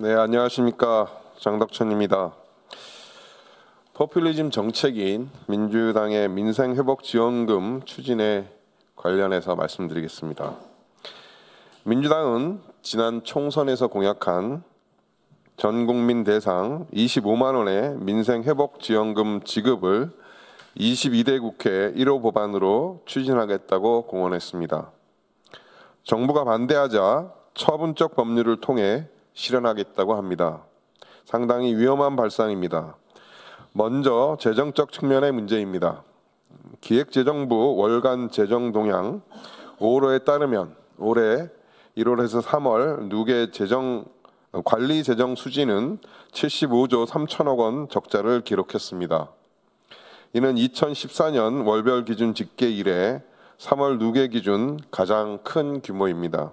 네, 안녕하십니까. 장덕천입니다. 포퓰리즘 정책인 민주당의 민생회복지원금 추진에 관련해서 말씀드리겠습니다. 민주당은 지난 총선에서 공약한 전 국민 대상 25만 원의 민생회복지원금 지급을 22대 국회 1호 법안으로 추진하겠다고 공언했습니다. 정부가 반대하자 처분적 법률을 통해 실현하겠다고 합니다. 상당히 위험한 발상입니다. 먼저 재정적 측면의 문제입니다. 기획재정부 월간 재정 동향 5호에 따르면 올해 1월에서 3월 누계 재정 관리 재정 수지는 75조 3천억 원 적자를 기록했습니다. 이는 2014년 월별 기준 집계 이래 3월 누계 기준 가장 큰 규모입니다.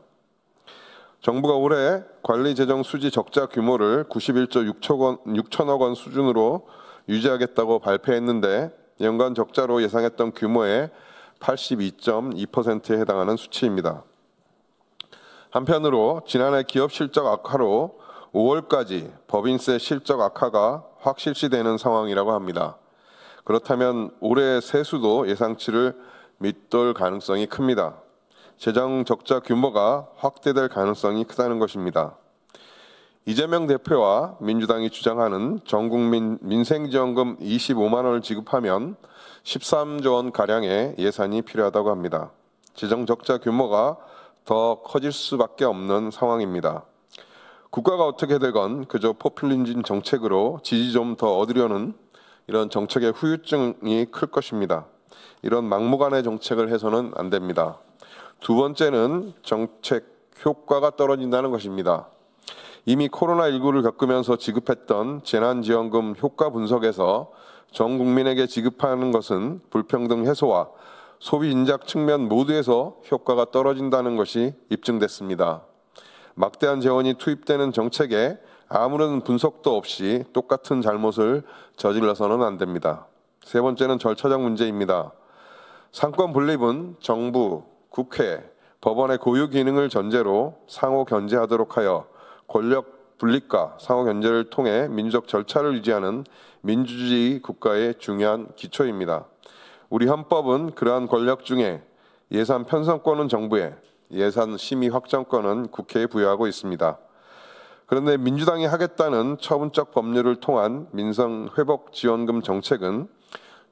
정부가 올해 관리 재정 수지 적자 규모를 91조 6천 6천억 원 수준으로 유지하겠다고 발표했는데 연간 적자로 예상했던 규모의 82.2%에 해당하는 수치입니다. 한편으로 지난해 기업 실적 악화로 5월까지 법인세 실적 악화가 확실시되는 상황이라고 합니다. 그렇다면 올해 세수도 예상치를 밑돌 가능성이 큽니다. 재정 적자 규모가 확대될 가능성이 크다는 것입니다. 이재명 대표와 민주당이 주장하는 전국민 민생지원금 25만 원을 지급하면 13조 원 가량의 예산이 필요하다고 합니다. 재정 적자 규모가 더 커질 수밖에 없는 상황입니다. 국가가 어떻게 되건 그저 포퓰리즘 정책으로 지지 좀 더 얻으려는 이런 정책의 후유증이 클 것입니다. 이런 막무가내 정책을 해서는 안 됩니다. 두 번째는 정책 효과가 떨어진다는 것입니다. 이미 코로나19를 겪으면서 지급했던 재난지원금 효과 분석에서 전 국민에게 지급하는 것은 불평등 해소와 소비 인작 측면 모두에서 효과가 떨어진다는 것이 입증됐습니다. 막대한 재원이 투입되는 정책에 아무런 분석도 없이 똑같은 잘못을 저질러서는 안 됩니다. 세 번째는 절차적 문제입니다. 상권 분립은 정부, 국회, 법원의 고유 기능을 전제로 상호 견제하도록 하여 권력 분립과 상호 견제를 통해 민주적 절차를 유지하는 민주주의 국가의 중요한 기초입니다. 우리 헌법은 그러한 권력 중에 예산 편성권은 정부에, 예산 심의 확정권은 국회에 부여하고 있습니다. 그런데 민주당이 하겠다는 처분적 법률을 통한 민생 회복 지원금 정책은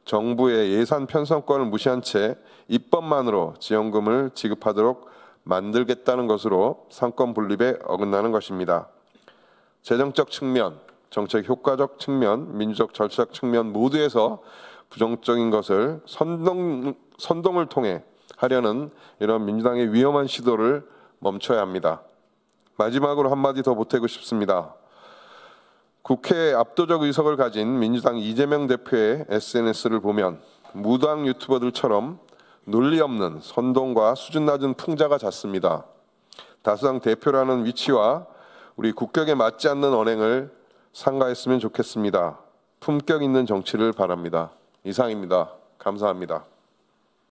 정부의 예산 편성권을 무시한 채 입법만으로 지원금을 지급하도록 만들겠다는 것으로 상권 분립에 어긋나는 것입니다. 재정적 측면, 정책 효과적 측면, 민주적 절차적 측면 모두에서 부정적인 것을 선동, 선동을 통해 하려는 이런 민주당의 위험한 시도를 멈춰야 합니다. 마지막으로 한마디 더 보태고 싶습니다. 국회에 압도적 의석을 가진 민주당 이재명 대표의 SNS를 보면 무당 유튜버들처럼 논리 없는 선동과 수준 낮은 풍자가 잦습니다. 다수당 대표라는 위치와 우리 국격에 맞지 않는 언행을 상가했으면 좋겠습니다. 품격 있는 정치를 바랍니다. 이상입니다. 감사합니다.